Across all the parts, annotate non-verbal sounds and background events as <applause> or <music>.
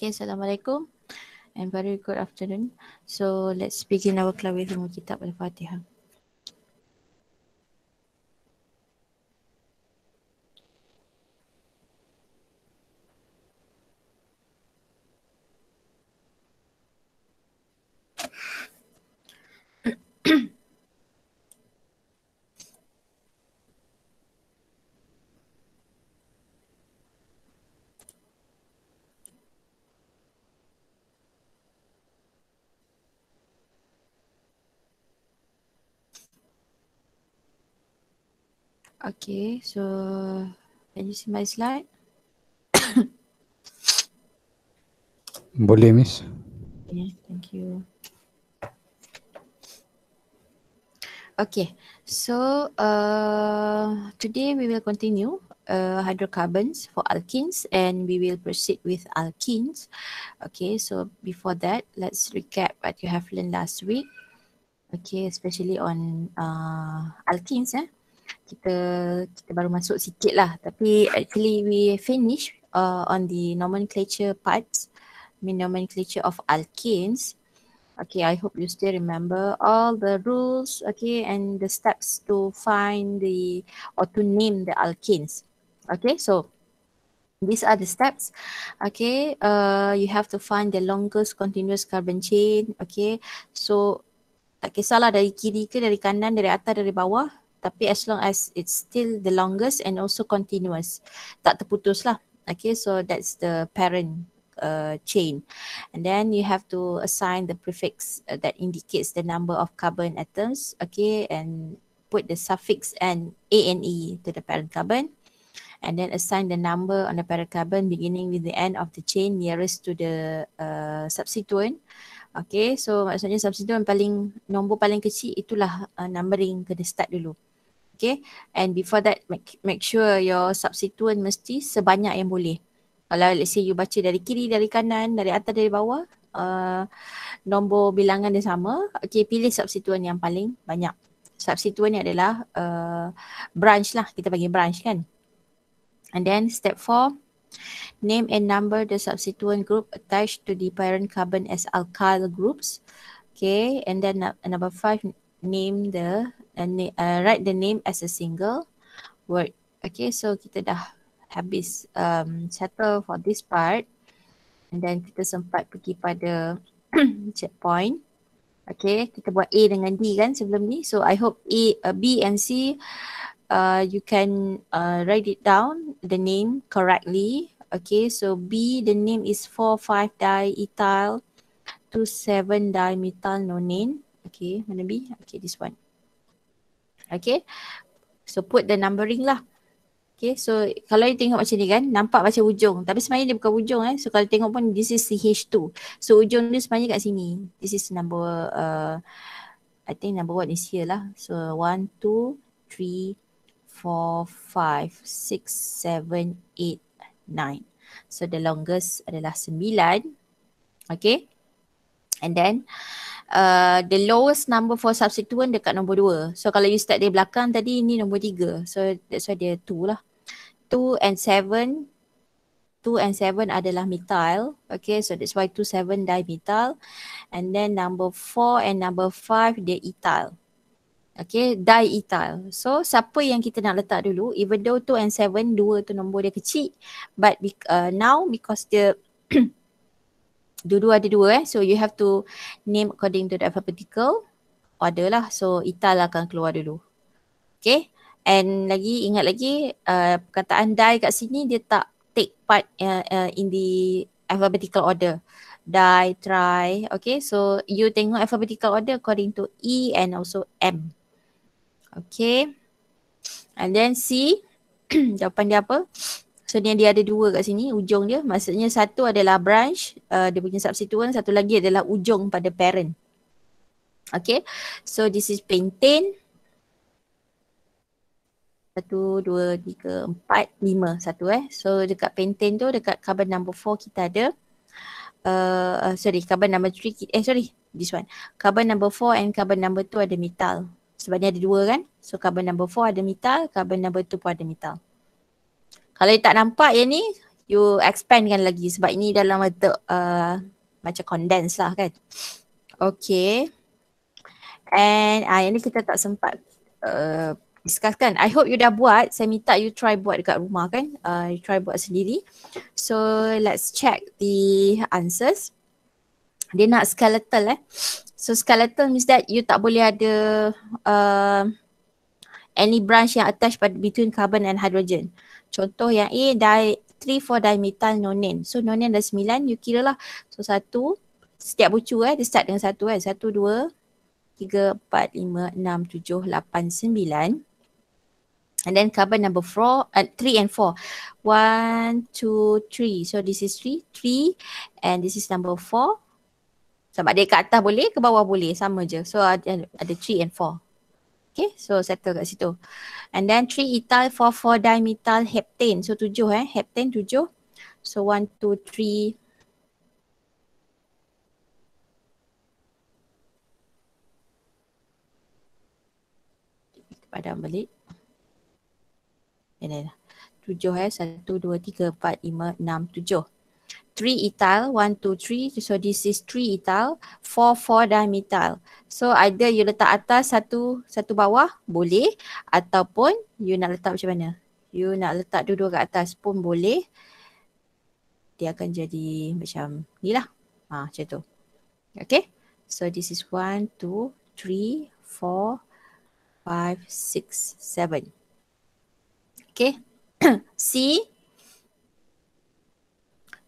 Okay, Assalamualaikum and very good afternoon. So let's begin our class with Mujitab Al-Fatihah. Okay, so can you see my slide? Boleh, miss. Okay, thank you. Okay, so uh, today we will continue uh, hydrocarbons for alkenes and we will proceed with alkenes. Okay, so before that, let's recap what you have learned last week. Okay, especially on uh, alkenes. Eh? kita kita baru masuk sikit lah tapi actually we finish uh, on the nomenclature parts mean nomenclature of alkenes. okay i hope you still remember all the rules okay and the steps to find the or to name the alkenes. okay so these are the steps okay uh, you have to find the longest continuous carbon chain okay so tak kisahlah dari kiri ke dari kanan dari atas dari bawah tapi as long as it's still the longest and also continuous tak terputus lah okay so that's the parent uh, chain and then you have to assign the prefix uh, that indicates the number of carbon atoms okay and put the suffix and e to the parent carbon and then assign the number on the parent carbon beginning with the end of the chain nearest to the uh, substituent Okay, so maksudnya substituent paling nombor paling kecil itulah uh, numbering kena start dulu. Okay. And before that, make, make sure your substituent mesti sebanyak yang boleh. Kalau let's say you baca dari kiri, dari kanan, dari atas, dari bawah, uh, nombor bilangan dia sama. Okay, pilih substituent yang paling banyak. Substituent ni adalah uh, branch lah. Kita bagi branch kan. And then step four, name and number the substituent group attached to the parent carbon as alkyl groups. Okay, and then number five, name the uh, uh, write the name as a single word. Okay, so kita dah habis um, settle for this part and then kita sempat pergi pada <clears throat> checkpoint. Okay, kita buat A dengan D kan sebelum ni. So I hope A, uh, B and C uh, you can uh, write it down the name correctly. Okay, so B the name is four 4,5-diethyl 2,7-dimethylnonane. Okay, mana B? Okay, this one. Okay, so put the numbering lah. Okay, so kalau you tengok macam ni kan, nampak macam ujung. Tapi sebenarnya dia bukan ujung eh. So kalau tengok pun, this is CH2. So ujung dia sebenarnya kat sini. This is number, uh, I think number one is here lah. So one, two, three, four, five, six, seven, eight, nine. So the longest adalah sembilan. Okay. And then Uh, the lowest number for substituent dekat nombor dua. So kalau you start dari belakang tadi ni nombor tiga. So that's why dia two lah. Two and seven, two and seven adalah methyl. Okay so that's why two seven 7 methyl. and then number four and number five dia ethyl. Okay, diethyl. So siapa yang kita nak letak dulu, even though 2 and 7, 2 tu nombor dia kecil. But uh, now because dia dua-dua ada dua eh. So you have to name according to the alphabetical order lah. So Ital akan keluar dulu. Okay. And lagi ingat lagi uh, perkataan die kat sini dia tak take part uh, uh, in the alphabetical order. Die, try. Okay. So you tengok alphabetical order according to E and also M. Okay. And then C. <clears throat> Jawapan dia apa? So ni dia ada dua kat sini ujung dia maksudnya satu adalah branch uh, dia punya substituent satu lagi adalah ujung pada parent. Okay so this is pentane. Satu, dua, tiga, empat, lima satu eh. So dekat pentane tu dekat carbon number four kita ada uh, uh sorry carbon number three eh sorry this one. Carbon number four and carbon number two ada metal. Sebab ni ada dua kan. So carbon number four ada metal, carbon number two pun ada metal. Kalau tak nampak yang ni, you kan lagi sebab ini dalam bentuk uh, macam condense lah kan. Okay. And uh, yang ni kita tak sempat uh, discuss kan. I hope you dah buat. Saya minta you try buat dekat rumah kan. Uh, you try buat sendiri. So let's check the answers. Dia nak skeletal eh. So skeletal means that you tak boleh ada uh, any branch yang attach between carbon and hydrogen. Uh, Contoh yang A, di, 3, 4-dimethyl nonin. So nonin dah 9, you kira lah. So satu. setiap bucu eh, dia start dengan 1 kan. 1, 2, 3, 4, 5, 6, 7, 8, 9. And then carbon number four, uh, 3 and four. One two three, So this is three, three, and this is number 4. Sama ada kat atas boleh, ke bawah boleh. Sama je. So ada, ada three and four. Okay, so settle kat situ. And then three ethyl, four, four dimethyl heptane. So tujuh eh, heptane tujuh. So one, two, three. Padam balik. And then tujuh eh, satu, dua, tiga, empat, lima, enam, tujuh three ethyl, one, two, three. So this is three ethyl, four, four dimethyl. So either you letak atas satu, satu bawah boleh ataupun you nak letak macam mana? You nak letak dua-dua kat atas pun boleh. Dia akan jadi macam ni lah. Ha, macam tu. Okay. So this is one, two, three, four, five, six, seven. Okay. <clears throat> C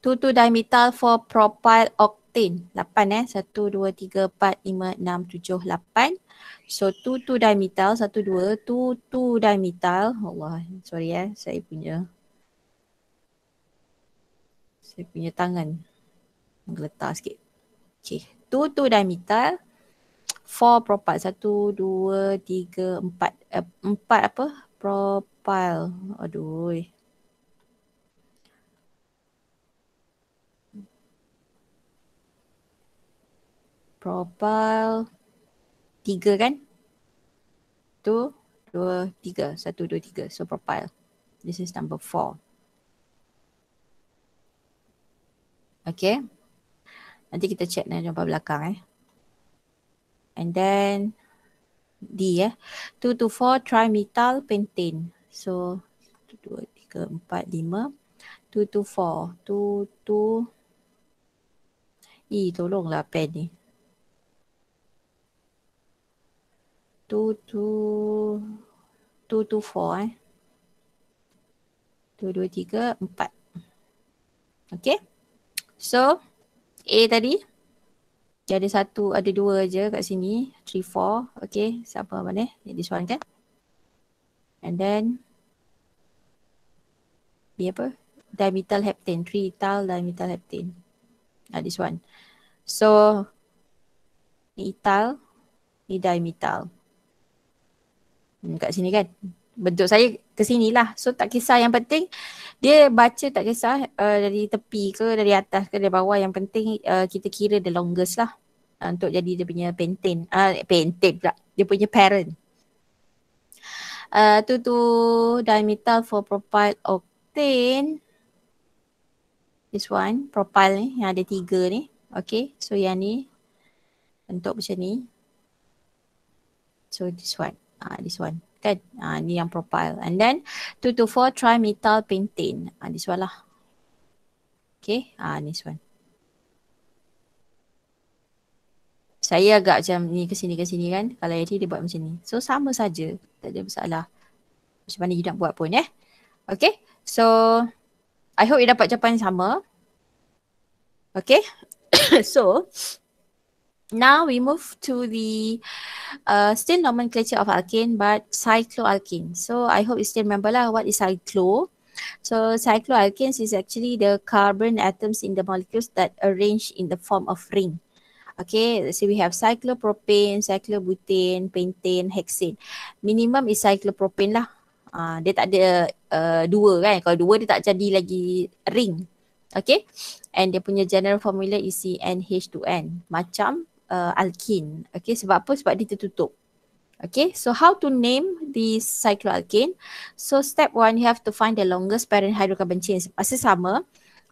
2,2 dimethyl for propyl octane. 8 eh. 1, 2, 3, 4, 5, 6, 7, 8. So 2,2 dimethyl. 1, 2. 2,2 dimethyl. Allah. Sorry eh. Saya punya. Saya punya tangan. Menggeletar sikit. Okay. 2,2 dimethyl. for propyl. 1, 2, 3, 4. Eh, 4 apa? Propyl. Aduh. profile tiga kan. Tu dua tiga. Satu dua tiga. So profile. This is number four. Okay. Nanti kita check dengan jumpa belakang eh. And then D eh. Two to four trimethyl pentane. So dua tiga empat lima. Two to four. Two to. Ih tolonglah pen ni. two two two two four eh two dua tiga empat okay so a tadi dia ada satu ada dua aja kat sini three four okay siapa mana this one kan and then b apa dimethyl heptane three tal dimethyl heptane ah this one so ini tal, ini dimethyl Hmm, kat sini kan bentuk saya ke sini lah so tak kisah yang penting dia baca tak kisah uh, dari tepi ke dari atas ke dari bawah yang penting uh, kita kira the longest lah uh, untuk jadi dia punya pentin ah uh, pentin pula dia punya parent Uh, tu tu dimethyl for propyl octane this one propyl ni yang ada tiga ni okay so yang ni bentuk macam ni so this one uh, this one kan uh, ni yang propyl and then two to four 4 trimethyl pentane uh, this one lah okay uh, this one saya agak macam ni ke sini ke sini kan kalau yang ni dia buat macam ni so sama saja tak ada masalah macam mana you nak buat pun eh okay so I hope you dapat jawapan yang sama okay <coughs> so Now we move to the uh, still nomenclature of alkane but cycloalkene. So I hope you still remember lah what is cyclo. So cycloalkanes is actually the carbon atoms in the molecules that arrange in the form of ring. Okay, so we have cyclopropane, cyclobutane, pentane, hexane. Minimum is cyclopropane lah. Uh, dia tak ada uh, dua kan. Kalau dua dia tak jadi lagi ring. Okay. And dia punya general formula is CnH2n. Macam uh, alkene. Okay, sebab apa? Sebab dia tertutup. Okay, so how to name the cycloalkene? So step one, you have to find the longest parent hydrocarbon chain. Pasti ah, sama.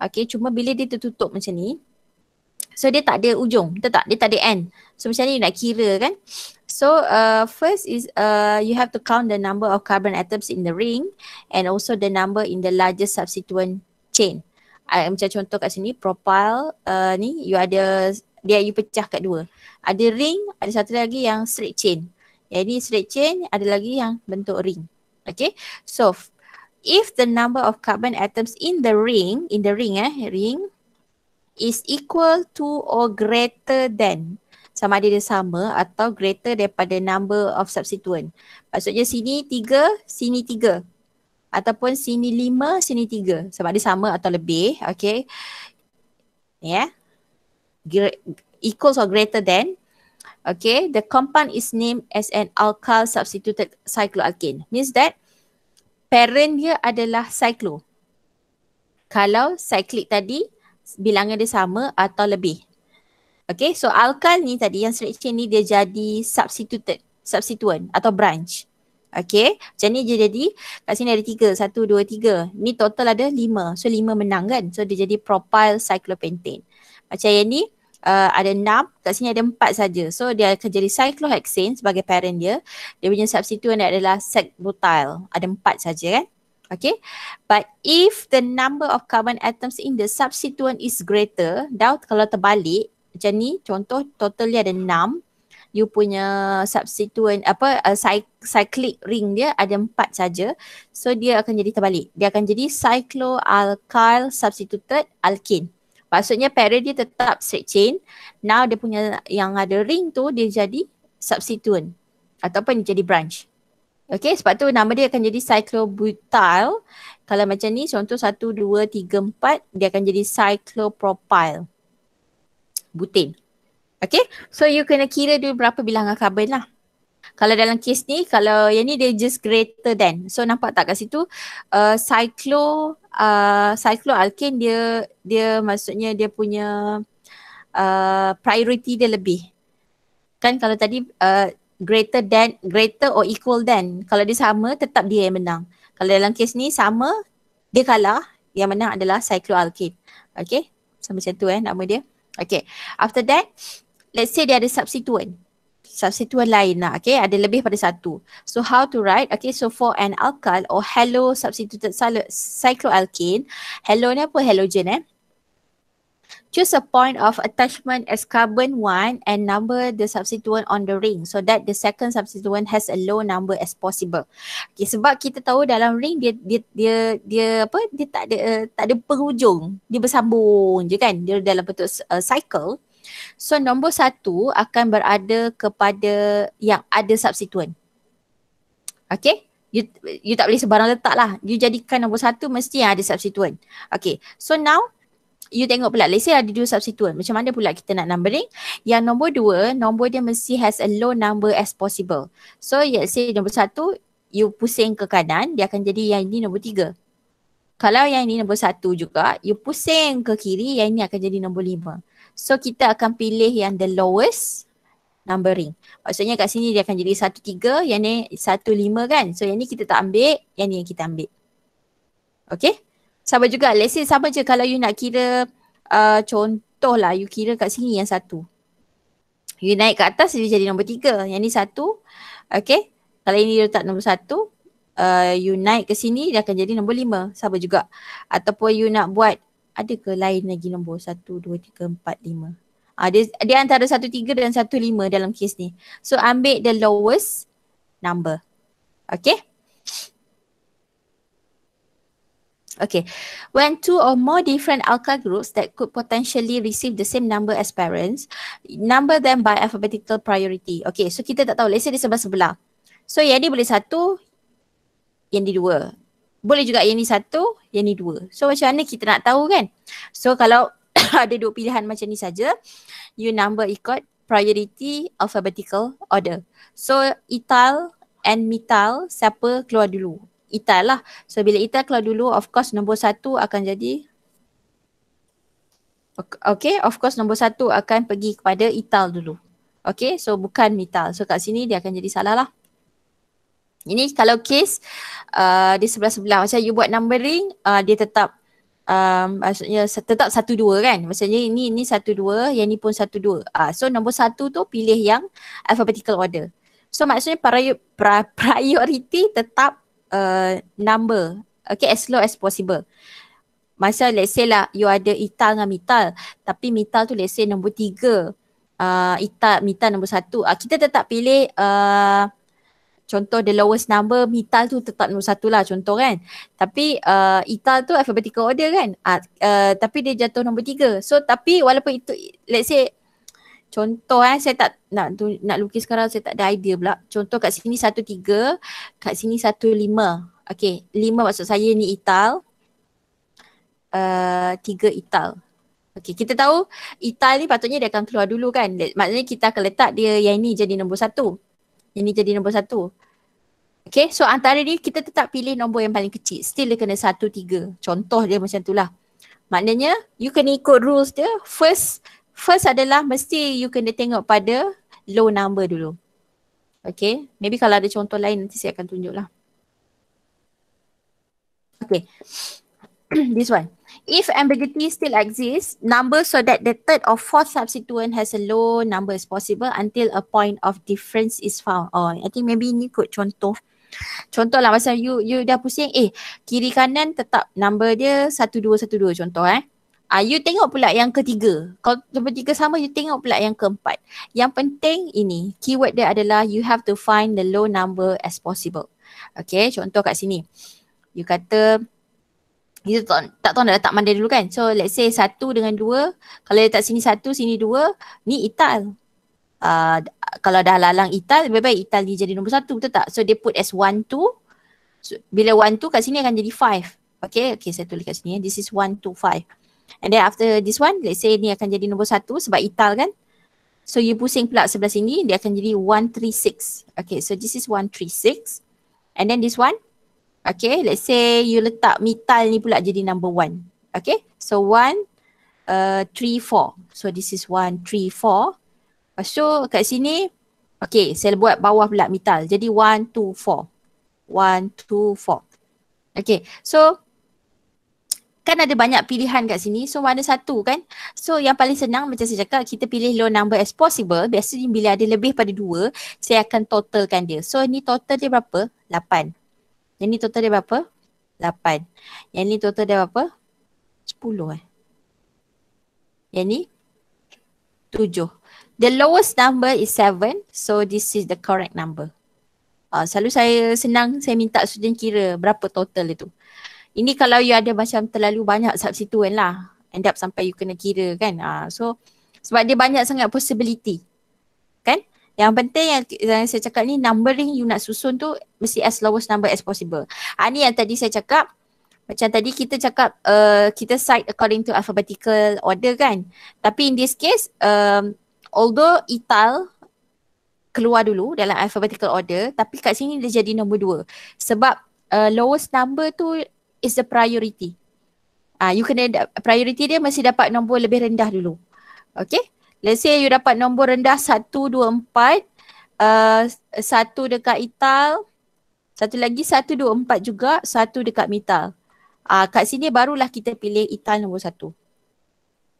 Okay, cuma bila dia tertutup macam ni, so dia tak ada ujung. Betul tak? Dia tak ada end. So macam ni nak kira kan? So uh, first is uh, you have to count the number of carbon atoms in the ring and also the number in the largest substituent chain. I, ah, macam contoh kat sini propyl uh, ni you ada dia you pecah kat dua. Ada ring, ada satu lagi yang straight chain. Yang ini straight chain, ada lagi yang bentuk ring. Okay, so if the number of carbon atoms in the ring, in the ring eh, ring is equal to or greater than sama ada dia sama atau greater daripada number of substituent. Maksudnya sini tiga, sini tiga. Ataupun sini lima, sini tiga. Sama ada sama atau lebih. Okay. Ya. Yeah equals or greater than okay the compound is named as an alkyl substituted cycloalkane means that parent dia adalah cyclo kalau cyclic tadi bilangan dia sama atau lebih okay so alkyl ni tadi yang straight chain ni dia jadi substituted substituent atau branch Okay, macam ni dia jadi kat sini ada tiga, satu, dua, tiga. Ni total ada lima. So lima menang kan? So dia jadi propyl cyclopentane. Macam yang ni uh, ada enam, kat sini ada empat saja. So dia akan jadi cyclohexane sebagai parent dia. Dia punya substituen adalah cyclobutyl. Ada empat saja kan? Okay. But if the number of carbon atoms in the substituent is greater, dah kalau terbalik, macam ni contoh total ada enam, you punya substituen apa uh, cyclic ring dia ada empat saja so dia akan jadi terbalik dia akan jadi cycloalkyl substituted alkene Maksudnya parent dia tetap straight chain. Now dia punya yang ada ring tu dia jadi substituent ataupun dia jadi branch. Okay sebab tu nama dia akan jadi cyclobutyl. Kalau macam ni contoh satu, dua, tiga, empat, dia akan jadi cyclopropyl. Butin. Okay so you kena kira dulu berapa bilangan karbon lah. Kalau dalam kes ni kalau yang ni dia just greater than. So nampak tak kat situ uh, cyclo uh, Cyclone Alkin dia dia maksudnya dia punya uh, priority dia lebih. Kan kalau tadi uh, greater than greater or equal than kalau dia sama tetap dia yang menang. Kalau dalam kes ni sama dia kalah yang menang adalah Cyclone Alkin. Okay sama macam tu eh nama dia. okey after that let's say dia ada substituent substituent lain nak, lah, Okay, ada lebih pada satu. So how to write? Okay, so for an alkyl or oh, halo substituted cycloalkane, halo ni apa? Halogen eh? Choose a point of attachment as carbon one and number the substituent on the ring so that the second substituent has a low number as possible. Okay, sebab kita tahu dalam ring dia dia dia, dia apa dia tak ada uh, tak ada penghujung. Dia bersambung je kan? Dia dalam bentuk uh, cycle. So nombor satu akan berada kepada yang ada substituen. Okay. You, you tak boleh sebarang letak lah. You jadikan nombor satu mesti yang ada substituen. Okay. So now you tengok pula. Let's say ada dua substituen. Macam mana pula kita nak numbering? Yang nombor dua, nombor dia mesti has a low number as possible. So let's say nombor satu, you pusing ke kanan, dia akan jadi yang ini nombor tiga. Kalau yang ini nombor satu juga, you pusing ke kiri, yang ini akan jadi nombor lima. So kita akan pilih yang the lowest numbering. Maksudnya kat sini dia akan jadi 1.3, yang ni 1.5 kan. So yang ni kita tak ambil, yang ni yang kita ambil. Okay. Sama juga, let's say sama je kalau you nak kira uh, contoh lah, you kira kat sini yang satu. You naik ke atas dia jadi nombor tiga. Yang ni satu. Okay. Kalau ini you letak nombor satu, uh, you naik ke sini dia akan jadi nombor lima. Sama juga. Ataupun you nak buat ada ke lain lagi nombor 1 2 3 4 5 ada dia, dia antara 1 3 dan 1 5 dalam kes ni so ambil the lowest number okay Okay, when two or more different alkyl groups that could potentially receive the same number as parents, number them by alphabetical priority. Okay, so kita tak tahu. Let's say dia sebelah-sebelah. So yang ni boleh satu, yang ni dua boleh juga yang ni satu, yang ni dua. So macam mana kita nak tahu kan? So kalau <coughs> ada dua pilihan macam ni saja, you number ikut priority alphabetical order. So ital and metal siapa keluar dulu? Ital lah. So bila ital keluar dulu, of course nombor satu akan jadi Okay, of course nombor satu akan pergi kepada ital dulu. Okay, so bukan metal. So kat sini dia akan jadi salah lah. Ini kalau kes uh, dia sebelah-sebelah macam you buat numbering uh, dia tetap um, maksudnya tetap satu dua kan. Maksudnya ini ini satu dua, yang ni pun satu dua. Uh, so nombor satu tu pilih yang alphabetical order. So maksudnya prior, pra, <laughs> priority tetap uh, number. Okay as low as possible. Masa let's say lah you ada ital dengan mital tapi mital tu let's say nombor tiga. Uh, ital, mital nombor satu. Uh, kita tetap pilih uh, contoh the lowest number mital tu tetap nombor satu lah contoh kan tapi uh, ital tu alphabetical order kan uh, uh, tapi dia jatuh nombor tiga so tapi walaupun itu let's say contoh eh saya tak nak tu, nak lukis sekarang saya tak ada idea pula contoh kat sini satu tiga kat sini satu lima okay lima maksud saya ni ital uh, tiga ital Okay, kita tahu ital ni patutnya dia akan keluar dulu kan. Maknanya kita akan letak dia yang ni jadi nombor satu. Ini jadi nombor satu. Okay so antara ni kita tetap pilih nombor yang paling kecil. Still dia kena satu tiga. Contoh dia macam tu lah. Maknanya you kena ikut rules dia. First first adalah mesti you kena tengok pada low number dulu. Okay maybe kalau ada contoh lain nanti saya akan tunjuk lah. Okay <clears throat> this one. If ambiguity still exists, number so that the third or fourth substituent has a low number as possible until a point of difference is found. Oh, I think maybe ni kot contoh. Contoh lah macam you you dah pusing, eh kiri kanan tetap number dia satu dua satu dua contoh eh. Ah, you tengok pula yang ketiga. Kalau nombor tiga sama, you tengok pula yang keempat. Yang penting ini, keyword dia adalah you have to find the low number as possible. Okay, contoh kat sini. You kata, kita tak, tak tahu nak letak mana dulu kan. So let's say satu dengan dua. Kalau letak sini satu, sini dua. Ni ital. Uh, kalau dah lalang ital, lebih baik ital dia jadi nombor satu. Betul tak? So dia put as one, two. So, bila one, two kat sini akan jadi five. Okay, okay saya tulis kat sini. Eh. This is one, two, five. And then after this one, let's say ni akan jadi nombor satu sebab ital kan. So you pusing pula sebelah sini, dia akan jadi one, three, six. Okay, so this is one, three, six. And then this one, Okay, let's say you letak metal ni pula jadi number one. Okay, so one, uh, three, four. So this is one, three, four. Lepas tu kat sini, okay, saya buat bawah pula metal. Jadi one, two, four. One, two, four. Okay, so kan ada banyak pilihan kat sini. So mana satu kan? So yang paling senang macam saya cakap kita pilih low number as possible. Biasanya bila ada lebih pada dua, saya akan totalkan dia. So ni total dia berapa? Lapan. Yang ni total dia berapa? Lapan. Yang ni total dia berapa? Sepuluh. eh. Yang ni? 7. The lowest number is seven, So this is the correct number. Uh, selalu saya senang saya minta student kira berapa total itu. Ini kalau you ada macam terlalu banyak substituen kan lah. End up sampai you kena kira kan. Uh, so sebab dia banyak sangat possibility. Yang penting yang, yang saya cakap ni numbering you nak susun tu mesti as lowest number as possible. Ha, ni yang tadi saya cakap macam tadi kita cakap uh, kita cite according to alphabetical order kan. Tapi in this case um, although ital keluar dulu dalam alphabetical order tapi kat sini dia jadi nombor dua. Sebab uh, lowest number tu is the priority. Ah, uh, you kena priority dia mesti dapat nombor lebih rendah dulu. Okay. Let's say you dapat nombor rendah 1, 2, 4 uh, Satu dekat ital Satu lagi 1, 2, 4 juga Satu dekat metal uh, ah, Kat sini barulah kita pilih ital nombor satu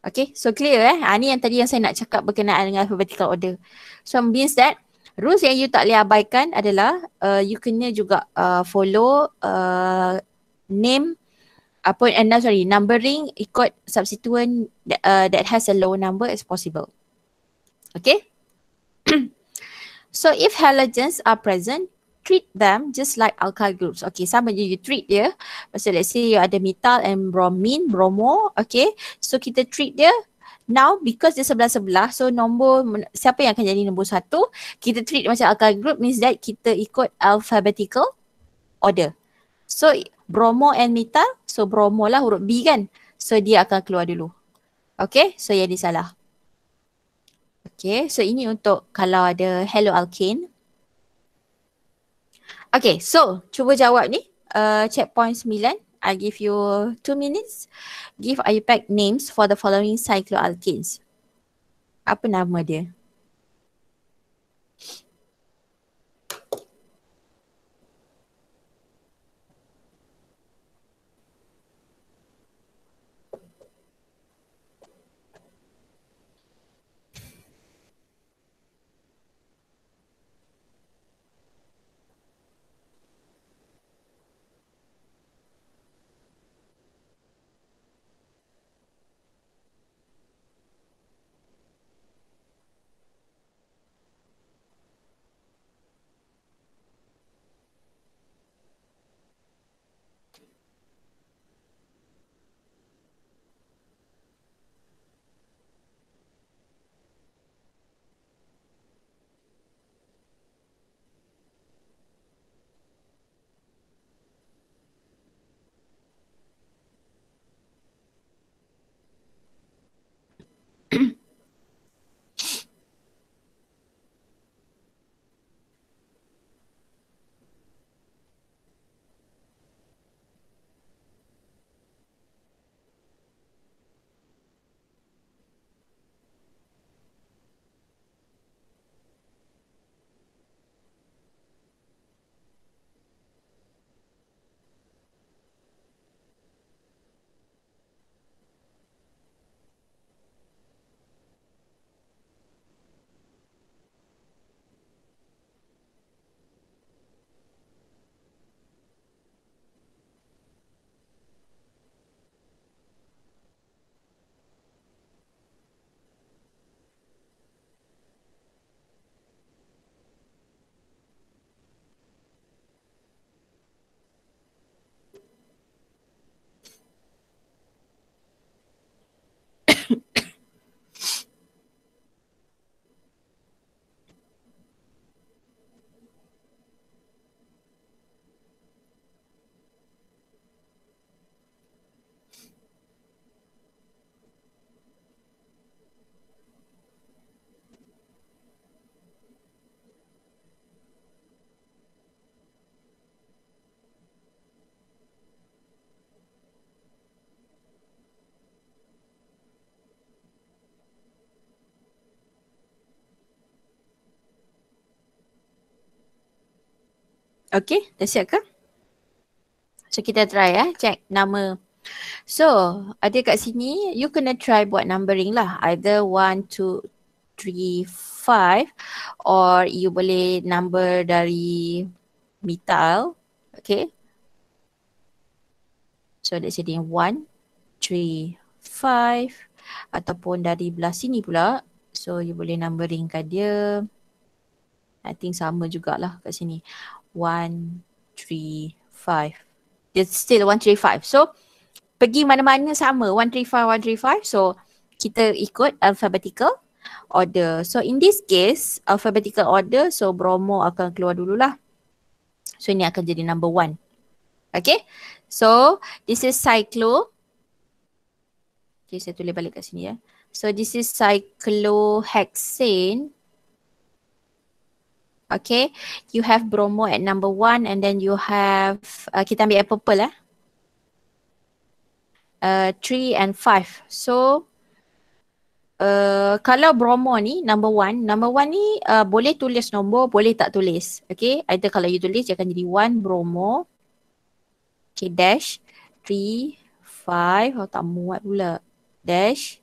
Okay so clear eh uh, Ni yang tadi yang saya nak cakap berkenaan dengan alphabetical order So means that Rules yang you tak boleh abaikan adalah uh, You kena juga uh, follow uh, Name point and uh, sorry numbering ikut substituent that, uh, that has a low number as possible. Okay. <clears throat> so if halogens are present, treat them just like alkyl groups. Okay, sama je you treat dia. So let's say you ada metal and bromine, bromo. Okay, so kita treat dia. Now because dia sebelah-sebelah, so nombor siapa yang akan jadi nombor satu, kita treat macam alkyl group means that kita ikut alphabetical order. So bromo and metal So bromo lah huruf B kan. So dia akan keluar dulu. Okay, so yang ni salah. Okay, so ini untuk kalau ada hello alkane. Okay, so cuba jawab ni. Uh, checkpoint 9. I give you two minutes. Give IUPAC names for the following cycloalkanes. Apa nama dia? Okay, dah siap ke? So kita try eh, check nama. So ada kat sini, you kena try buat numbering lah. Either one, two, three, five, or you boleh number dari metal. Okay. So let's say one, three, five, ataupun dari belah sini pula. So you boleh numberingkan dia. I think sama jugalah kat sini one, three, five. It's still one, three, five. So, pergi mana-mana sama. One, three, five, one, three, five. So, kita ikut alphabetical order. So, in this case, alphabetical order. So, Bromo akan keluar dululah. So, ini akan jadi number one. Okay. So, this is cyclo. Okay, saya tulis balik kat sini ya. So, this is cyclohexane. Okay, you have Bromo at number one and then you have, uh, kita ambil purple lah. Eh? Uh, three and five. So, uh, kalau Bromo ni number one, number one ni uh, boleh tulis nombor, boleh tak tulis. Okay, either kalau you tulis, dia akan jadi one Bromo. Okay, dash, three, five, oh, tak muat pula. Dash,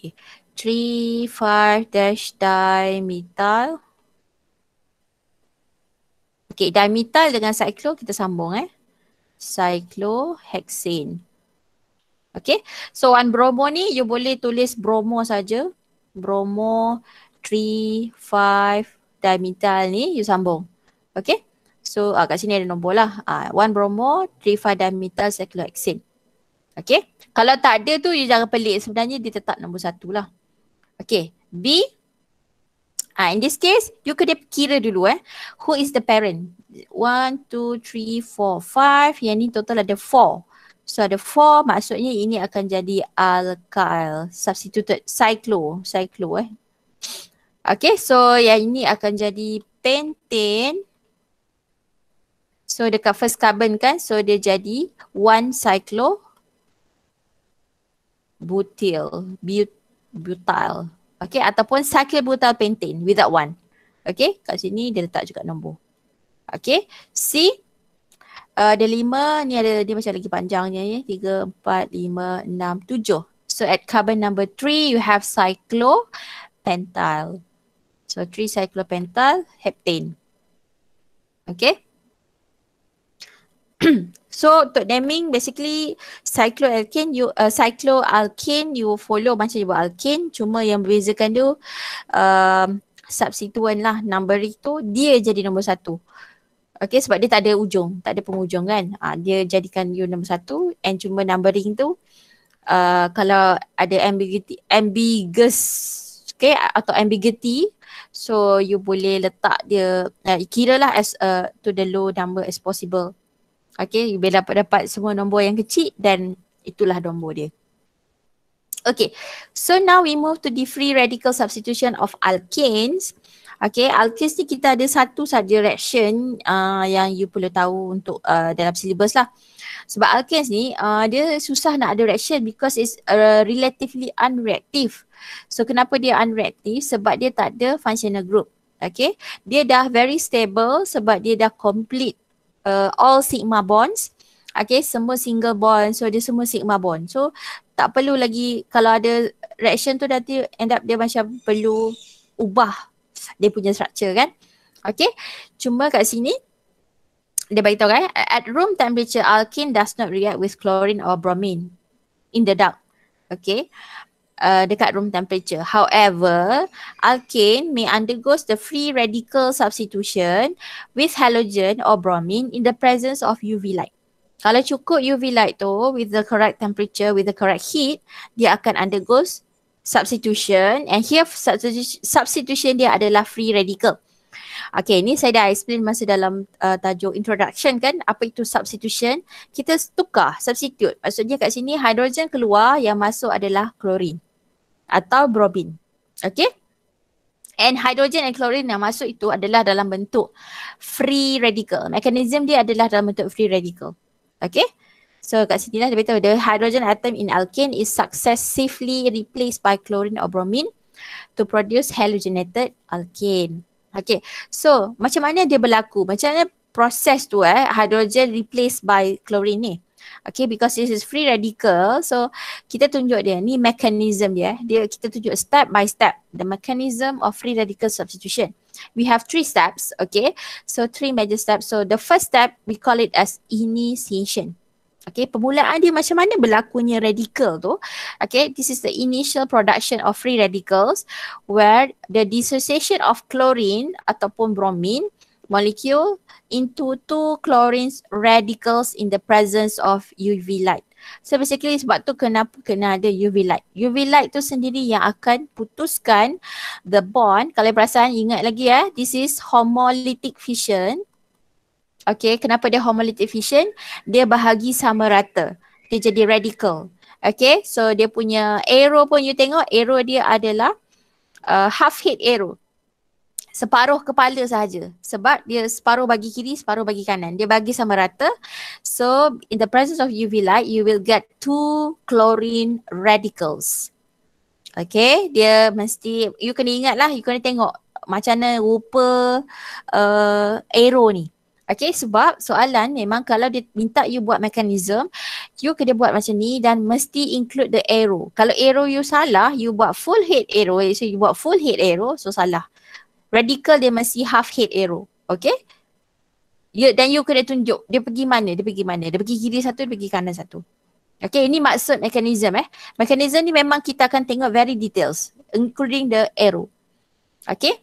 Okay. 3, 5-dimethyl. Okay, dimethyl dengan cyclo kita sambung eh. Cyclohexane. Okay, so one bromo ni you boleh tulis bromo saja. Bromo 3, 5 dimethyl ni you sambung. Okay, so uh, kat sini ada nombor lah. Ah, one bromo, 3, 5 dimethyl cyclohexane. Okay, kalau tak ada tu you jangan pelik sebenarnya dia tetap nombor satu lah. Okay B Ah, uh, in this case, you kena kira dulu eh. Who is the parent? One, two, three, four, five. Yang ni total ada four. So ada four maksudnya ini akan jadi alkyl substituted cyclo, cyclo eh. Okay, so yang ini akan jadi pentane. So dekat first carbon kan, so dia jadi one cyclo butyl, but, butyl. Okay, ataupun cyclic butyl pentane without one. Okay, kat sini dia letak juga nombor. Okay, C. Uh, ada lima, ni ada dia macam lagi panjangnya ni. Ya, tiga, empat, lima, enam, tujuh. So at carbon number three, you have cyclopentyl. So three cyclopentyl heptane. Okay. <clears throat> <clears throat> So untuk naming basically cycloalkane you uh, cycloalkane you follow macam ibu alkane cuma yang bezakan tu um, substituen lah number itu dia jadi nombor satu. Okay sebab dia tak ada ujung, tak ada penghujung kan. Uh, dia jadikan you nombor satu and cuma numbering tu uh, kalau ada ambiguity, ambiguous okay atau ambiguity so you boleh letak dia uh, kira lah as uh, to the low number as possible. Okay, bila dapat dapat semua nombor yang kecil dan itulah nombor dia. Okay, so now we move to the free radical substitution of alkanes. Okay, alkanes ni kita ada satu saja reaction uh, yang you perlu tahu untuk uh, dalam syllabus lah. Sebab alkanes ni uh, dia susah nak ada reaction because it's uh, relatively unreactive. So kenapa dia unreactive? Sebab dia tak ada functional group. Okay, dia dah very stable sebab dia dah complete uh, all sigma bonds okay semua single bond so dia semua sigma bond so tak perlu lagi kalau ada reaction tu nanti end up dia macam perlu ubah dia punya structure kan okay cuma kat sini dia beritahu kan at room temperature alkene does not react with chlorine or bromine in the dark okay uh, dekat room temperature. However, alkane may undergo the free radical substitution with halogen or bromine in the presence of UV light. Kalau cukup UV light tu with the correct temperature, with the correct heat, dia akan undergoes substitution and here substitution dia adalah free radical. Okay, ni saya dah explain masa dalam uh, tajuk introduction kan apa itu substitution. Kita tukar, substitute. Maksudnya kat sini hidrogen keluar, yang masuk adalah chlorine atau brobin. Okay. And hydrogen and chlorine yang masuk itu adalah dalam bentuk free radical. Mechanism dia adalah dalam bentuk free radical. Okay. So kat sini lah dia beritahu the hydrogen atom in alkane is successively replaced by chlorine or bromine to produce halogenated alkane. Okay. So macam mana dia berlaku? Macam mana proses tu eh hydrogen replaced by chlorine ni? Okay because this is free radical so kita tunjuk dia ni mechanism dia dia kita tunjuk step by step the mechanism of free radical substitution. We have three steps okay so three major steps so the first step we call it as initiation. Okay, permulaan dia macam mana berlakunya radical tu. Okay, this is the initial production of free radicals where the dissociation of chlorine ataupun bromine molecule into two chlorine radicals in the presence of UV light. So basically sebab tu kenapa kena ada UV light. UV light tu sendiri yang akan putuskan the bond. Kalau perasan ingat lagi eh, this is homolytic fission. Okay, kenapa dia homolytic fission? Dia bahagi sama rata. Dia jadi radical. Okay, so dia punya arrow pun you tengok, arrow dia adalah uh, half head arrow separuh kepala sahaja sebab dia separuh bagi kiri separuh bagi kanan dia bagi sama rata so in the presence of UV light you will get two chlorine radicals okay dia mesti you kena ingat lah you kena tengok macam mana rupa uh, aero ni Okay sebab soalan memang kalau dia minta you buat mechanism you kena buat macam ni dan mesti include the arrow. Kalau arrow you salah you buat full head arrow so you buat full head arrow so salah radical dia mesti half head arrow. Okay? You, then you kena tunjuk dia pergi mana, dia pergi mana. Dia pergi kiri satu, dia pergi kanan satu. Okay, ini maksud mekanisme eh. Mekanisme ni memang kita akan tengok very details including the arrow. Okay?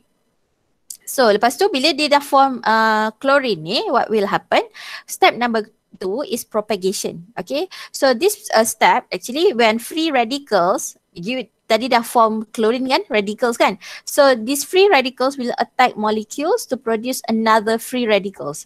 So lepas tu bila dia dah form uh, chlorine ni, what will happen? Step number two is propagation. Okay? So this uh, step actually when free radicals, you tadi dah form chlorine kan radicals kan so these free radicals will attack molecules to produce another free radicals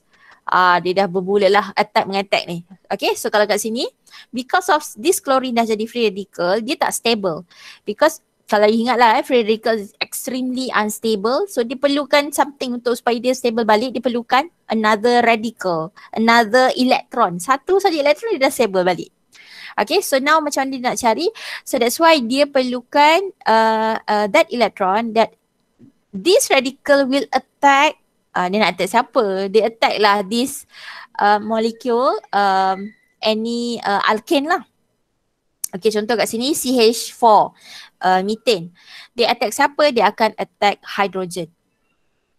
ah uh, dia dah berbulat lah attack mengattack ni okay so kalau kat sini because of this chlorine dah jadi free radical dia tak stable because kalau you ingat lah eh, free radical is extremely unstable so dia perlukan something untuk supaya dia stable balik dia perlukan another radical another electron satu saja elektron dia dah stable balik Okay so now macam dia nak cari so that's why dia perlukan uh, uh, that electron that this radical will attack uh, dia nak attack siapa dia attack lah this uh, molecule um, any uh, alkane lah Okay contoh kat sini CH4 uh, methane dia attack siapa dia akan attack hydrogen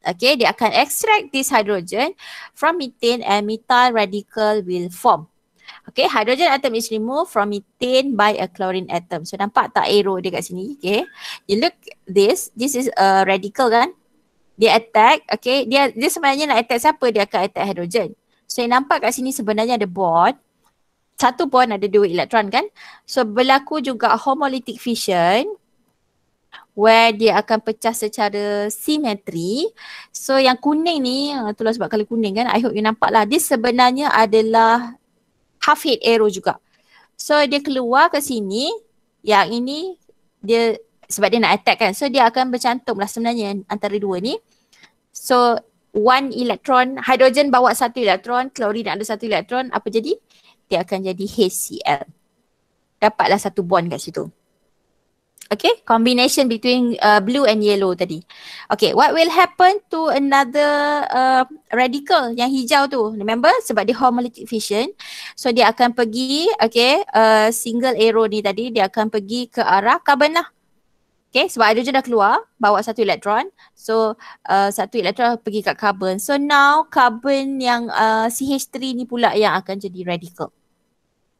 Okay, dia akan extract this hydrogen from methane and methyl radical will form. Okay, hydrogen atom is removed from methane by a chlorine atom. So, nampak tak arrow dia kat sini? Okay. You look this. This is a radical kan? Dia attack. Okay. Dia, dia sebenarnya nak attack siapa? Dia akan attack hydrogen. So, yang nampak kat sini sebenarnya ada bond. Satu bond ada dua elektron kan? So, berlaku juga homolytic fission where dia akan pecah secara simetri. So yang kuning ni, itulah sebab kalau kuning kan, I hope you nampak lah. Dia sebenarnya adalah Hafid Aero juga. So dia keluar ke sini, yang ini dia sebab dia nak attack kan. So dia akan bercantum lah sebenarnya antara dua ni. So one electron, hydrogen bawa satu elektron, klorin ada satu elektron, apa jadi? Dia akan jadi HCl. Dapatlah satu bond kat situ. Okay, combination between uh, blue and yellow tadi. Okay, what will happen to another uh, radical yang hijau tu? Remember, sebab dia homolytic fission. So, dia akan pergi, okay, uh, single arrow ni tadi, dia akan pergi ke arah carbon lah. Okay, sebab hydrogen dah keluar, bawa satu elektron. So, uh, satu elektron pergi kat carbon. So, now carbon yang uh, CH3 ni pula yang akan jadi radical.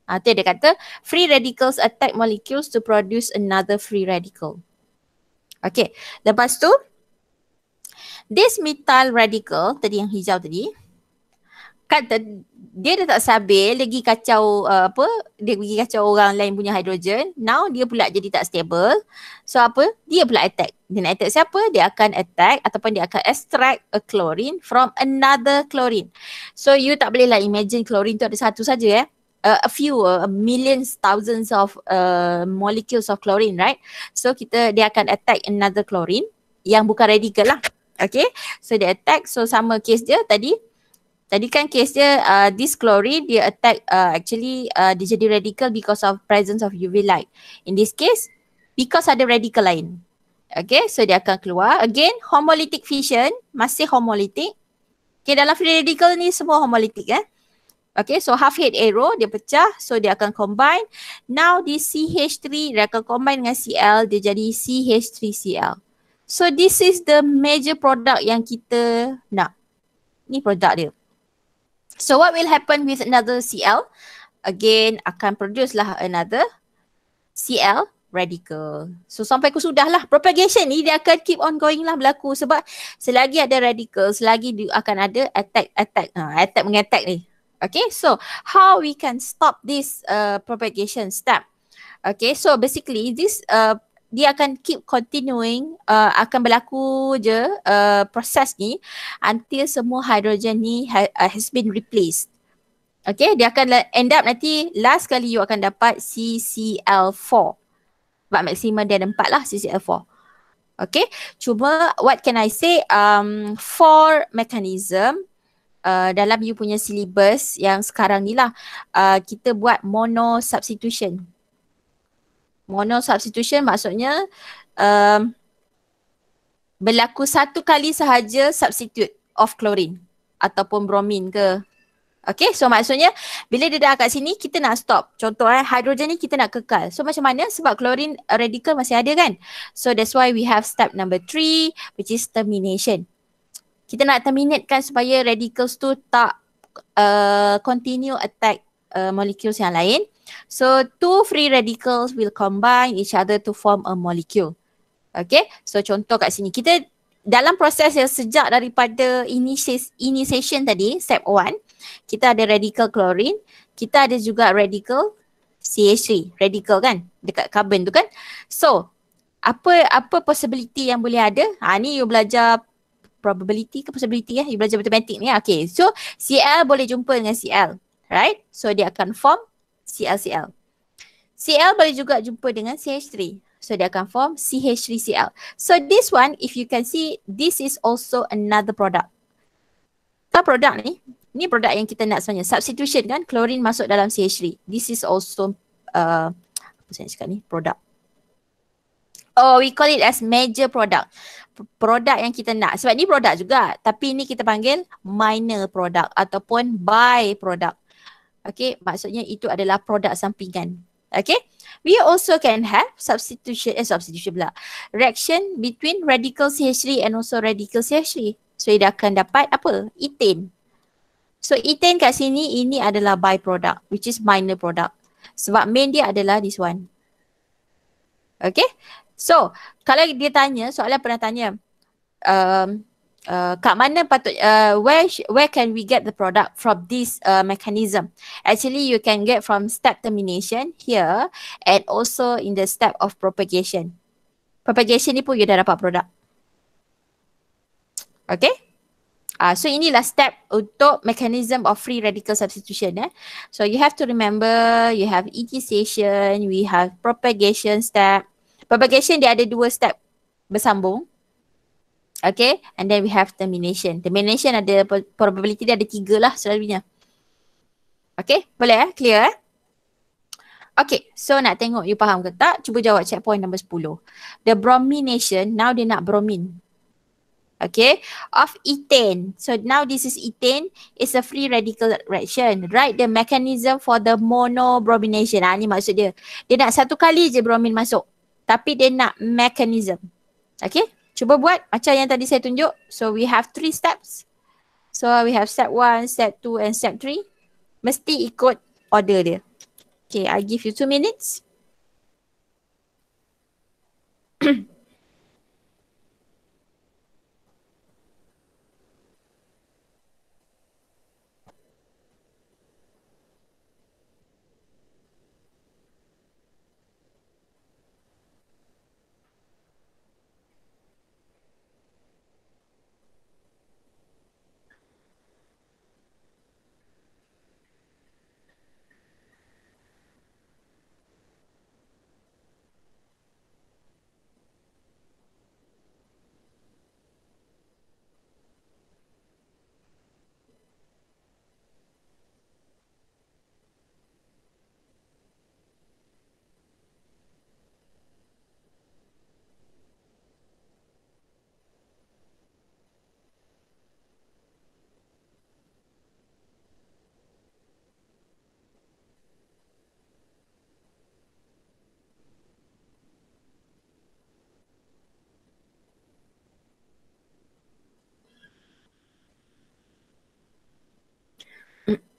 Ah tu dia kata free radicals attack molecules to produce another free radical. Okay, lepas tu this metal radical tadi yang hijau tadi kata dia dah tak stabil lagi kacau uh, apa dia pergi kacau orang lain punya hydrogen now dia pula jadi tak stable so apa dia pula attack dia nak attack siapa dia akan attack ataupun dia akan extract a chlorine from another chlorine so you tak boleh lah imagine chlorine tu ada satu saja eh uh, a few uh, millions thousands of uh, molecules of chlorine right so kita dia akan attack another chlorine yang bukan radikal lah okay so dia attack so sama case dia tadi tadi kan case dia uh, this chlorine dia attack uh, actually uh, dia jadi radikal because of presence of UV light in this case because ada radikal lain okay so dia akan keluar again homolytic fission masih homolytic Okay, dalam free radical ni semua homolytic eh. Okay, so half head arrow dia pecah. So dia akan combine. Now di CH3 dia akan combine dengan CL. Dia jadi CH3Cl. So this is the major product yang kita nak. Ni produk dia. So what will happen with another CL? Again, akan produce lah another CL radical. So sampai ke sudah lah. Propagation ni dia akan keep on going lah berlaku. Sebab selagi ada radical, selagi dia akan ada attack, attack. Ha, attack mengattack ni. Okay, so how we can stop this uh, propagation step? Okay, so basically this uh, dia akan keep continuing uh, akan berlaku je uh, proses ni until semua hidrogen ni ha- uh, has been replaced. Okay, dia akan end up nanti last kali you akan dapat CCl4. Sebab maksimum dia ada empat lah CCl4. Okay, cuma what can I say? Um, four mechanism Uh, dalam you punya syllabus yang sekarang ni lah uh, kita buat mono substitution. Mono substitution maksudnya um, berlaku satu kali sahaja substitute of chlorine ataupun bromine ke. Okay so maksudnya bila dia dah kat sini kita nak stop. Contoh eh hidrogen ni kita nak kekal. So macam mana sebab chlorine radical masih ada kan. So that's why we have step number three which is termination kita nak terminatkan supaya radicals tu tak uh, continue attack uh, molecules yang lain. So two free radicals will combine each other to form a molecule. Okay, so contoh kat sini kita dalam proses yang sejak daripada initiation tadi, step one kita ada radical chlorine, kita ada juga radical CH3, radical kan dekat carbon tu kan. So, apa apa possibility yang boleh ada? Ha ni you belajar probability ke possibility ya. You belajar matematik ni. Ya? Okay. So CL boleh jumpa dengan CL. Right? So dia akan form CLCL. CL boleh juga jumpa dengan CH3. So dia akan form CH3CL. So this one if you can see this is also another product. Apa product ni? Ni produk yang kita nak sebenarnya. Substitution kan? Chlorine masuk dalam CH3. This is also uh, apa saya cakap ni? Product oh, we call it as major product. Produk yang kita nak. Sebab ni produk juga. Tapi ni kita panggil minor product ataupun by product. Okay, maksudnya itu adalah produk sampingan. Okay, we also can have substitution, eh substitution pula. Reaction between radical CH3 and also radical CH3. So, dia akan dapat apa? Ethane. So ethane kat sini ini adalah by product, which is minor product. Sebab main dia adalah this one. Okay. So, kalau dia tanya, soalan pernah tanya, um, uh, kat mana patut, uh, where where can we get the product from this uh, mechanism? Actually, you can get from step termination here and also in the step of propagation. Propagation ni pun you dah dapat produk. Okay? Uh, so inilah step untuk mechanism of free radical substitution. Eh? So you have to remember you have initiation, e we have propagation step, Propagation dia ada dua step bersambung. Okay, and then we have termination. Termination ada probability dia ada tiga lah selalunya. Okay, boleh eh? Clear eh? Okay, so nak tengok you faham ke tak? Cuba jawab checkpoint nombor sepuluh. The bromination, now dia nak bromine. Okay, of ethane. So now this is ethane. It's a free radical reaction. right? the mechanism for the monobromination. Ah, ha, ni maksud dia. Dia nak satu kali je bromine masuk tapi dia nak mechanism. Okay, cuba buat macam yang tadi saya tunjuk. So we have three steps. So we have step one, step two and step three. Mesti ikut order dia. Okay, I give you two minutes. <clears throat>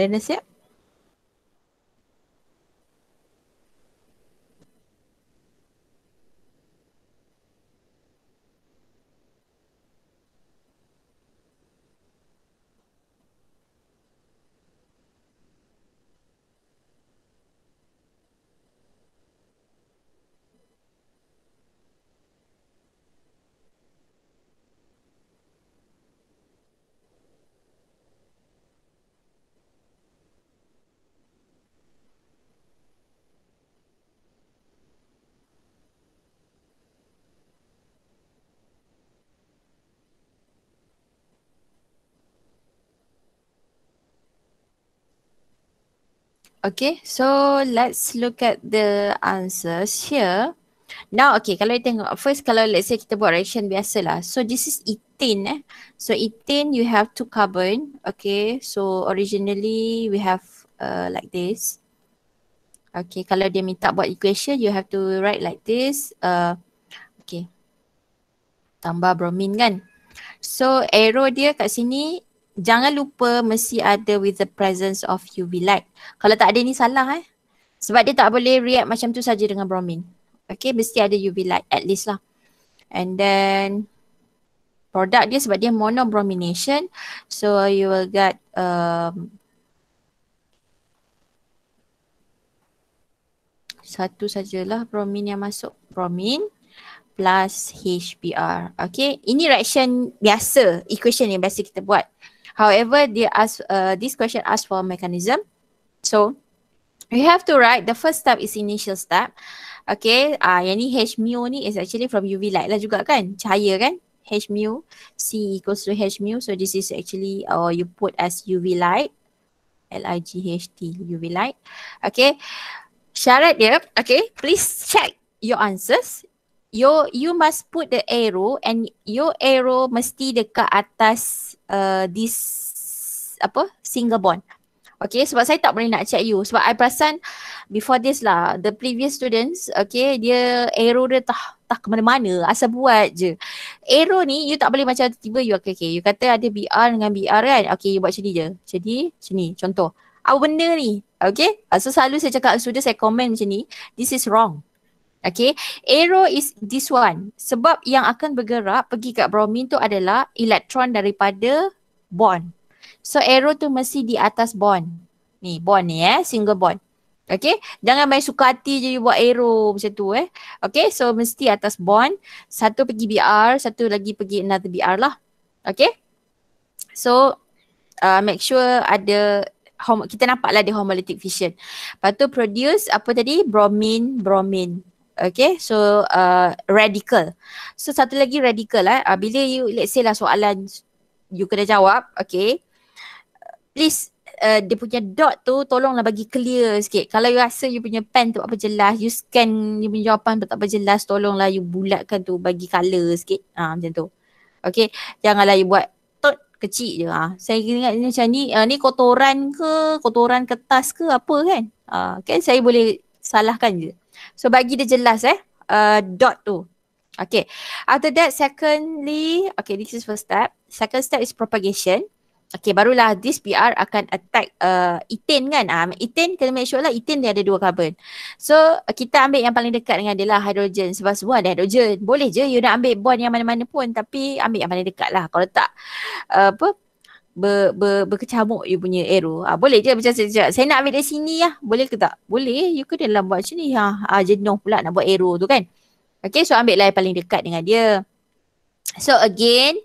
Renesia. Okay, so let's look at the answers here. Now, okay, kalau kita tengok, first kalau let's say kita buat reaction lah. So, this is ethane. Eh? So, ethane, you have two carbon. Okay, so originally we have uh, like this. Okay, kalau dia minta buat equation, you have to write like this. Uh, okay, tambah bromine kan. So, arrow dia kat sini jangan lupa mesti ada with the presence of UV light. Kalau tak ada ni salah eh. Sebab dia tak boleh react macam tu saja dengan bromine. Okay, mesti ada UV light at least lah. And then product dia sebab dia monobromination. So you will get um, satu sajalah bromine yang masuk. Bromine plus HBr. Okay, ini reaction biasa. Equation yang biasa kita buat. However, they ask, uh, this question asks for a mechanism. So, you have to write the first step is initial step. Okay, uh, yang ni H mu ni is actually from UV light lah juga kan? Cahaya kan? H mu, C equals to H mu. So, this is actually or uh, you put as UV light. L-I-G-H-T, UV light. Okay, syarat dia, okay, please check your answers. You, you must put the arrow and your arrow mesti dekat atas uh, this apa single bond. Okay sebab saya tak boleh nak check you sebab I perasan before this lah the previous students okay dia arrow dia tak tak ke mana-mana asal buat je. Arrow ni you tak boleh macam tiba-tiba you okay, okay you kata ada BR dengan BR kan okay you buat macam ni je. Jadi macam ni contoh. Apa benda ni? Okay. Ah, so selalu saya cakap student saya komen macam ni. This is wrong. Okay, arrow is this one. Sebab yang akan bergerak pergi kat bromine tu adalah elektron daripada bond. So arrow tu mesti di atas bond. Ni bond ni eh, single bond. Okay, jangan main suka hati je buat arrow macam tu eh. Okay, so mesti atas bond. Satu pergi BR, satu lagi pergi another BR lah. Okay, so uh, make sure ada kita nampaklah lah dia homolytic fission. Lepas tu produce apa tadi? Bromine, bromine. Okay so uh, radical So satu lagi radical lah eh. uh, Bila you let's say lah soalan You kena jawab okay Please uh, dia punya dot tu Tolonglah bagi clear sikit Kalau you rasa you punya pen tu apa jelas You scan you punya jawapan tu tak apa jelas Tolonglah you bulatkan tu bagi color sikit ha, Macam tu okay Janganlah you buat tot kecil je ha. Saya ingat ni macam ni uh, Ni kotoran ke kotoran kertas ke apa kan uh, Kan saya boleh salahkan je So bagi dia jelas eh uh, dot tu. Okay. After that secondly, okay this is first step. Second step is propagation. Okay barulah this PR akan attack uh, etin kan. Um, ah, etin kena make sure lah etin dia ada dua carbon. So kita ambil yang paling dekat dengan dia lah hydrogen sebab semua ada hydrogen. Boleh je you nak ambil bond yang mana-mana pun tapi ambil yang paling dekat lah. Kalau tak uh, apa ber, ber, berkecamuk you punya arrow. Ah, boleh je macam saya Saya nak ambil dari sini lah. Boleh ke tak? Boleh. You kena dalam buat macam ni. Ha, ah, jenuh pula nak buat arrow tu kan. Okay so ambil lah yang paling dekat dengan dia. So again,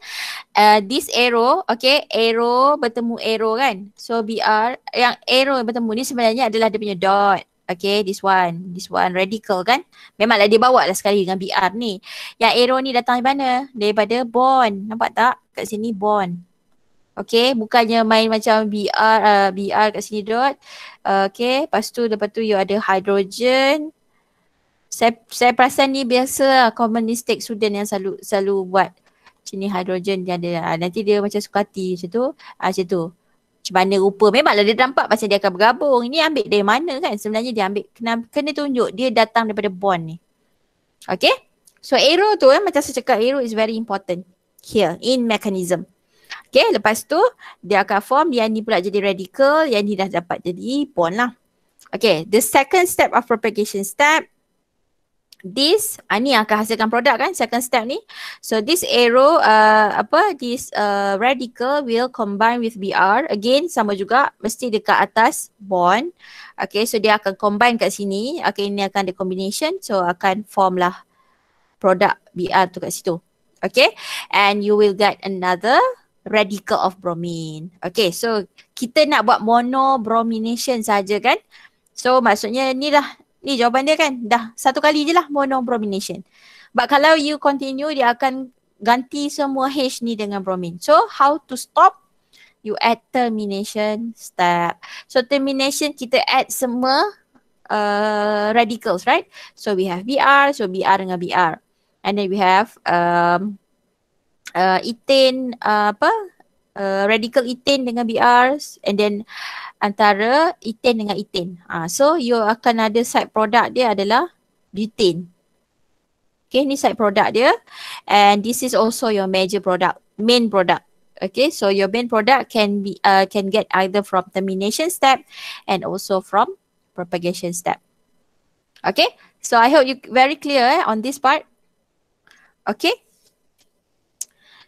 uh, this arrow, okay, arrow bertemu arrow kan. So BR, yang arrow yang bertemu ni sebenarnya adalah dia punya dot. Okay, this one. This one radical kan. Memanglah dia bawa lah sekali dengan BR ni. Yang arrow ni datang dari mana? Daripada bond. Nampak tak? Kat sini bond. Okay, bukannya main macam BR, uh, BR kat sini dot. Uh, okay, lepas tu lepas tu you ada hydrogen. Saya, saya perasan ni biasa lah common mistake student yang selalu, selalu buat macam ni hydrogen dia ada. Uh, nanti dia macam suka hati macam tu. Uh, macam tu. Macam mana rupa. Memanglah dia nampak pasal dia akan bergabung. Ini ambil dari mana kan? Sebenarnya dia ambil, kena, kena tunjuk dia datang daripada bond ni. Okay? So arrow tu eh, macam saya cakap arrow is very important here in mechanism. Okay, lepas tu dia akan form yang ni pula jadi radical, yang ni dah dapat jadi bond lah. Okay, the second step of propagation step. This, ah, ni akan hasilkan produk kan, second step ni. So this arrow, uh, apa, this uh, radical will combine with BR. Again, sama juga, mesti dekat atas bond. Okay, so dia akan combine kat sini. Okay, ini akan the combination. So akan form lah produk BR tu kat situ. Okay, and you will get another radical of bromine. Okay, so kita nak buat monobromination saja kan? So maksudnya ni lah, ni jawapan dia kan? Dah satu kali je lah monobromination. But kalau you continue, dia akan ganti semua H ni dengan bromine. So how to stop? You add termination step. So termination kita add semua uh, radicals, right? So we have Br, so Br dengan Br. And then we have um, uh, itin e uh, apa uh, radical itin e dengan BRs and then antara itin e dengan itin. Ah uh, so you akan ada side product dia adalah butane. Okay, ni side product dia and this is also your major product, main product. Okay, so your main product can be uh, can get either from termination step and also from propagation step. Okay, so I hope you very clear eh, on this part. Okay,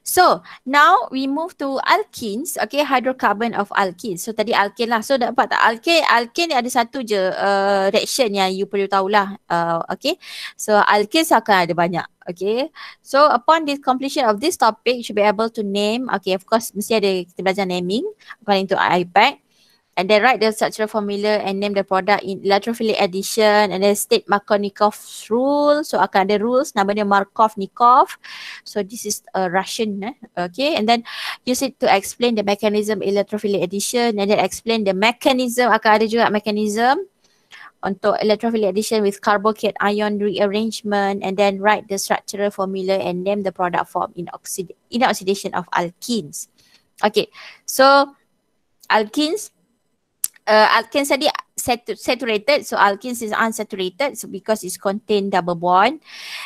So now we move to alkenes, okay hydrocarbon of alkenes. So tadi alkene lah. So dapat tak alkene? Alkene ada satu je uh, reaction yang you perlu tahulah. Uh, okay. So alkenes akan ada banyak. Okay. So upon this completion of this topic, you should be able to name. Okay, of course mesti ada kita belajar naming according to IPAC and then write the structural formula and name the product in electrophilic addition and then state Markovnikov's rule so akan ada rules nama dia Markovnikov so this is a uh, Russian eh? okay and then use it to explain the mechanism electrophilic addition and then explain the mechanism akan ada juga mechanism untuk electrophilic addition with carbocation rearrangement and then write the structural formula and name the product form in, oxid in oxidation of alkenes. Okay, so alkenes uh, alkenes tadi saturated so alkene is unsaturated so because it's contain double bond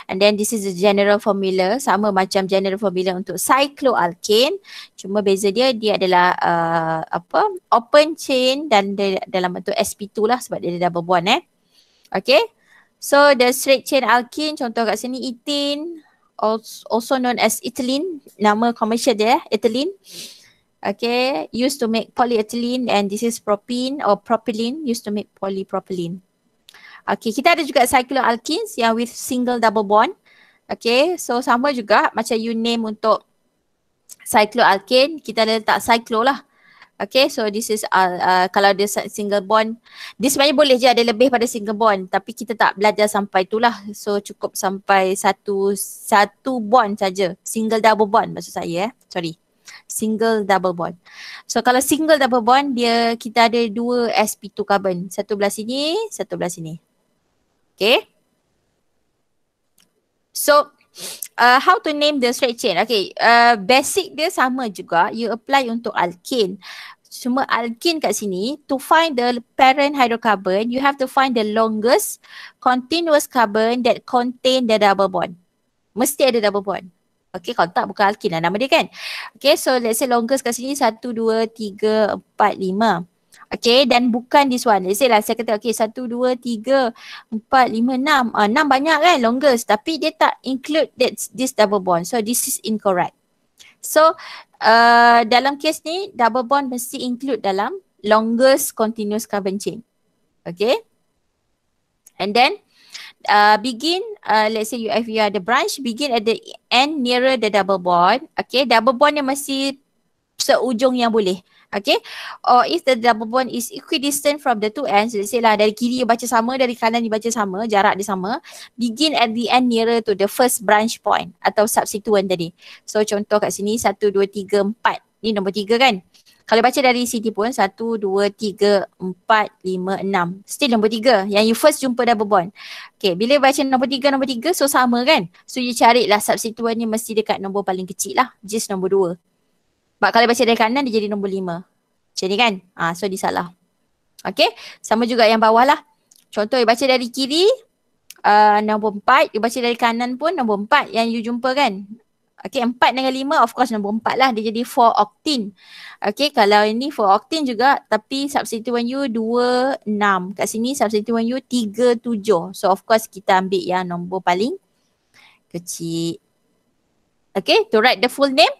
and then this is the general formula sama macam general formula untuk cycloalkene, cuma beza dia dia adalah uh, apa open chain dan dia dalam bentuk sp2 lah sebab dia ada double bond eh okay so the straight chain alkene contoh kat sini ethene also known as ethylene nama commercial dia eh, ethylene okay used to make polyethylene and this is propene or propylene used to make polypropylene okay kita ada juga cycloalkenes yang with single double bond okay so sama juga macam you name untuk cycloalkene kita ada letak cyclo lah Okay, so this is uh, uh, kalau dia single bond. Dia sebenarnya boleh je ada lebih pada single bond. Tapi kita tak belajar sampai itulah. So cukup sampai satu satu bond saja. Single double bond maksud saya. Eh. Sorry single double bond. So kalau single double bond dia kita ada dua sp2 carbon. Satu belah sini, satu belah sini. Okay. So uh, how to name the straight chain? Okay, uh, basic dia sama juga. You apply untuk alkene. Cuma alkene kat sini, to find the parent hydrocarbon, you have to find the longest continuous carbon that contain the double bond. Mesti ada double bond. Okay kontak bukan alkin lah nama dia kan. Okay so let's say longest kat sini 1, 2, 3, 4, 5. Okay dan bukan this one. Let's say lah saya kata okay satu dua tiga empat lima enam. Uh, ah, 6 banyak kan longest tapi dia tak include that, this double bond. So this is incorrect. So uh, dalam kes ni double bond mesti include dalam longest continuous carbon chain. Okay. And then uh, begin uh, let's say you if you are the branch begin at the end nearer the double bond okay double bond yang masih seujung yang boleh okay or if the double bond is equidistant from the two ends let's say lah dari kiri you baca sama dari kanan you baca sama jarak dia sama begin at the end nearer to the first branch point atau substituent tadi so contoh kat sini satu dua tiga empat, ni nombor tiga kan kalau baca dari sini pun satu, dua, tiga, empat, lima, enam. Still nombor tiga yang you first jumpa double bond. Okay, bila baca nombor tiga, nombor tiga so sama kan? So you carilah substituennya mesti dekat nombor paling kecil lah. Just nombor dua. Sebab kalau baca dari kanan dia jadi nombor lima. Macam ni kan? Ah, ha, so dia salah. Okay, sama juga yang bawah lah. Contoh you baca dari kiri, uh, nombor empat. You baca dari kanan pun nombor empat yang you jumpa kan? Okay, empat dengan lima of course nombor empat lah dia jadi four octane. Okay, kalau ini four octane juga tapi substituent you dua enam. Kat sini substituent you tiga tujuh. So of course kita ambil yang nombor paling kecil. Okay, to write the full name.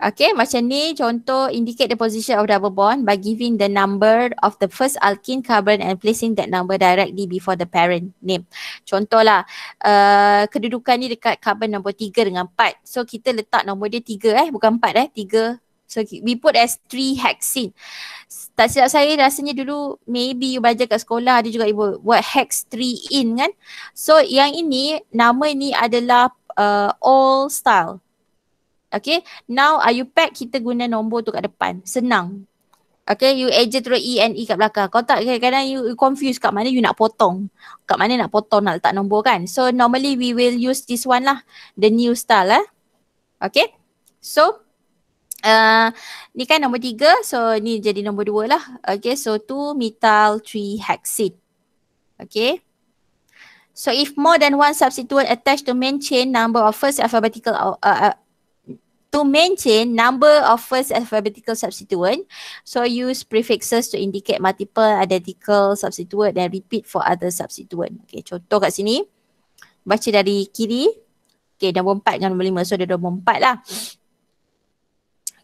Okay, macam ni contoh indicate the position of double bond by giving the number of the first alkene carbon and placing that number directly before the parent name. Contohlah, uh, kedudukan ni dekat carbon nombor tiga dengan empat. So, kita letak nombor dia tiga, eh, bukan empat eh, tiga. So, we put as three hexene. Tak silap saya rasanya dulu maybe you belajar kat sekolah ada juga ibu buat hex three in kan. So, yang ini, nama ni adalah uh, all style. Okay, now are you pack kita guna nombor tu kat depan. Senang. Okay, you aja terus E and E kat belakang. Kau tak kadang-kadang you, you confuse kat mana you nak potong. Kat mana nak potong nak letak nombor kan. So normally we will use this one lah. The new style eh. Okay, so uh, ni kan nombor tiga. So ni jadi nombor dua lah. Okay, so two metal three hexit. Okay. So if more than one substituent attached to main chain number of first alphabetical uh, uh, to maintain number of first alphabetical substituent. So use prefixes to indicate multiple identical substituent and repeat for other substituent. Okay, contoh kat sini. Baca dari kiri. Okay, nombor empat dengan nombor lima. So dia nombor empat lah.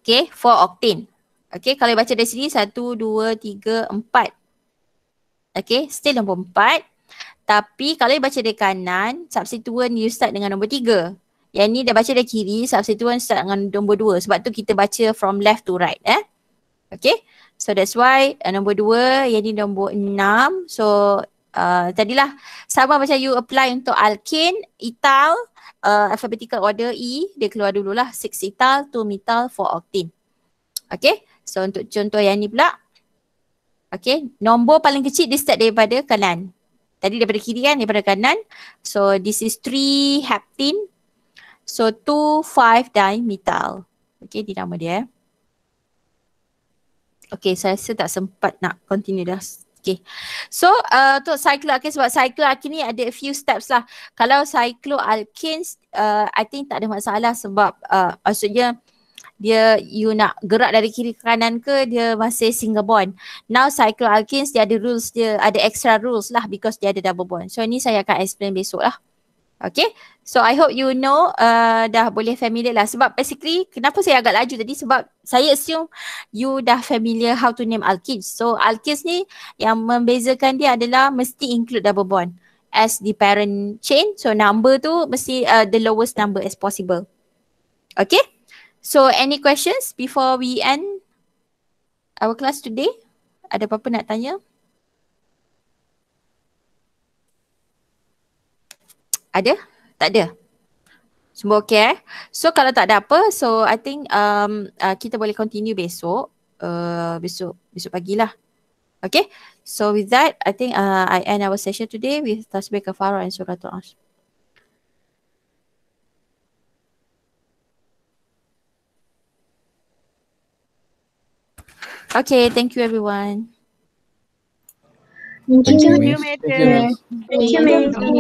Okay, for octane. Okay, kalau baca dari sini, satu, dua, tiga, empat. Okay, still nombor empat. Tapi kalau baca dari kanan, substituent you start dengan nombor tiga. Yang ni dah baca dari kiri, substituent start dengan nombor dua. Sebab tu kita baca from left to right eh. Okay. So that's why uh, nombor dua, yang ni nombor enam. So uh, tadilah sama macam you apply untuk alkene, ital, uh, alphabetical order E, dia keluar dululah. six ital 2 metal 4 octane. Okay. So untuk contoh yang ni pula. Okay. Nombor paling kecil dia start daripada kanan. Tadi daripada kiri kan, daripada kanan. So this is 3 heptin. So 25 metal, Okay, di nama dia. Eh. Okay, saya rasa tak sempat nak continue dah. Okay. So, uh, untuk cycloalkane sebab cycloalkane ni ada a few steps lah. Kalau cycloalkane, uh, I think tak ada masalah sebab uh, maksudnya dia you nak gerak dari kiri ke kanan ke dia masih single bond. Now cycloalkane dia ada rules dia, ada extra rules lah because dia ada double bond. So ni saya akan explain besok lah. Okay. So I hope you know uh, dah boleh familiar lah. Sebab basically kenapa saya agak laju tadi sebab saya assume you dah familiar how to name alkyl. So alkyl ni yang membezakan dia adalah mesti include double bond as the parent chain. So number tu mesti uh, the lowest number as possible. Okay. So any questions before we end our class today? Ada apa-apa nak tanya? Ada? Tak ada? Semua okay eh? So kalau tak ada apa, so I think um, uh, kita boleh continue besok. Uh, besok besok pagilah. Okay? So with that, I think uh, I end our session today with Tasbih kefarah and Surah Tuhan. Okay, thank you everyone. Thank you, thank you, Thank you,